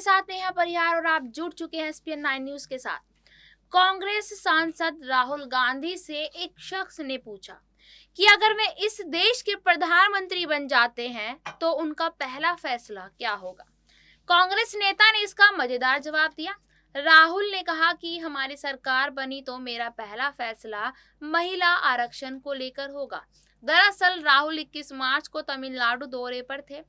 आपके साथ नेहा परिहार और आप जुड़ चुके हैं एसपीएन नाइन न्यूज के साथ कांग्रेस सांसद राहुल गांधी से एक शख्स ने पूछा कि अगर वे इस देश के प्रधानमंत्री बन जाते हैं तो उनका पहला फैसला क्या होगा कांग्रेस नेता ने इसका मजेदार जवाब दिया राहुल ने कहा कि हमारी सरकार बनी तो मेरा पहला फैसला महिला आरक्षण को लेकर होगा दरअसल राहुल 21 मार्च को तमिलनाडु दौरे पर थे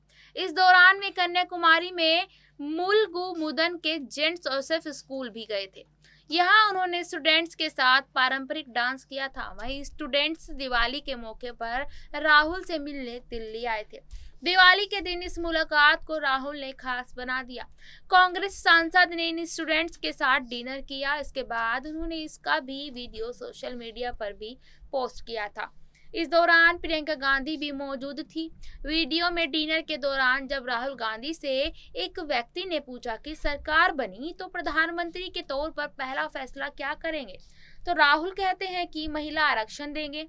इस दौरान वे कन्याकुमारी में मुलगु मुदन के जेंट्स जोसेफ स्कूल भी गए थे यहाँ उन्होंने स्टूडेंट्स के साथ पारंपरिक डांस किया था वहीं स्टूडेंट्स दिवाली के मौके पर राहुल से मिलने दिल्ली आए थे दिवाली के दिन इस मुलाकात को राहुल ने खास बना दिया कांग्रेस सांसद ने इन स्टूडेंट्स के साथ डिनर किया इसके बाद उन्होंने इसका भी वीडियो सोशल मीडिया पर भी पोस्ट किया था इस दौरान प्रियंका गांधी भी मौजूद थी वीडियो में डिनर के दौरान जब राहुल गांधी से एक व्यक्ति ने पूछा कि सरकार बनी तो प्रधानमंत्री के तौर पर पहला फैसला क्या करेंगे तो राहुल कहते हैं कि महिला आरक्षण देंगे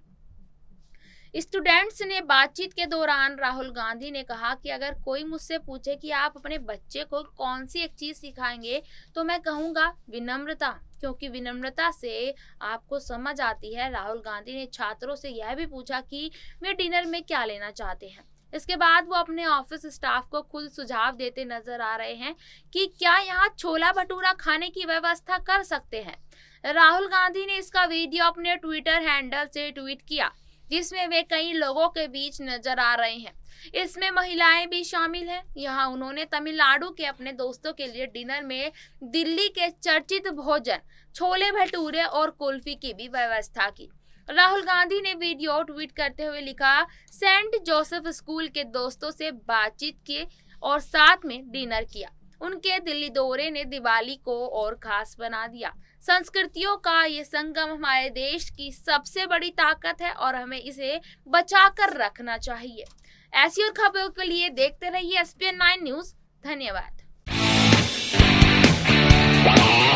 स्टूडेंट्स ने बातचीत के दौरान राहुल गांधी ने कहा कि अगर कोई मुझसे पूछे कि आप अपने बच्चे को कौन सी एक चीज़ सिखाएंगे तो मैं कहूँगा विनम्रता क्योंकि विनम्रता से आपको समझ आती है राहुल गांधी ने छात्रों से यह भी पूछा कि वे डिनर में क्या लेना चाहते हैं इसके बाद वो अपने ऑफिस स्टाफ को खुद सुझाव देते नजर आ रहे हैं कि क्या यहाँ छोला भटूरा खाने की व्यवस्था कर सकते हैं राहुल गांधी ने इसका वीडियो अपने ट्विटर हैंडल से ट्वीट किया जिसमें वे कई लोगों के बीच नजर आ रहे हैं इसमें महिलाएं भी शामिल हैं यहाँ उन्होंने तमिलनाडु के अपने दोस्तों के लिए डिनर में दिल्ली के चर्चित भोजन छोले भटूरे और कुल्फी की भी व्यवस्था की राहुल गांधी ने वीडियो ट्वीट करते हुए लिखा सेंट जोसेफ स्कूल के दोस्तों से बातचीत की और साथ में डिनर किया उनके दिल्ली दौरे ने दिवाली को और खास बना दिया संस्कृतियों का ये संगम हमारे देश की सबसे बड़ी ताकत है और हमें इसे बचा कर रखना चाहिए ऐसी और खबरों के लिए देखते रहिए एस पी न्यूज धन्यवाद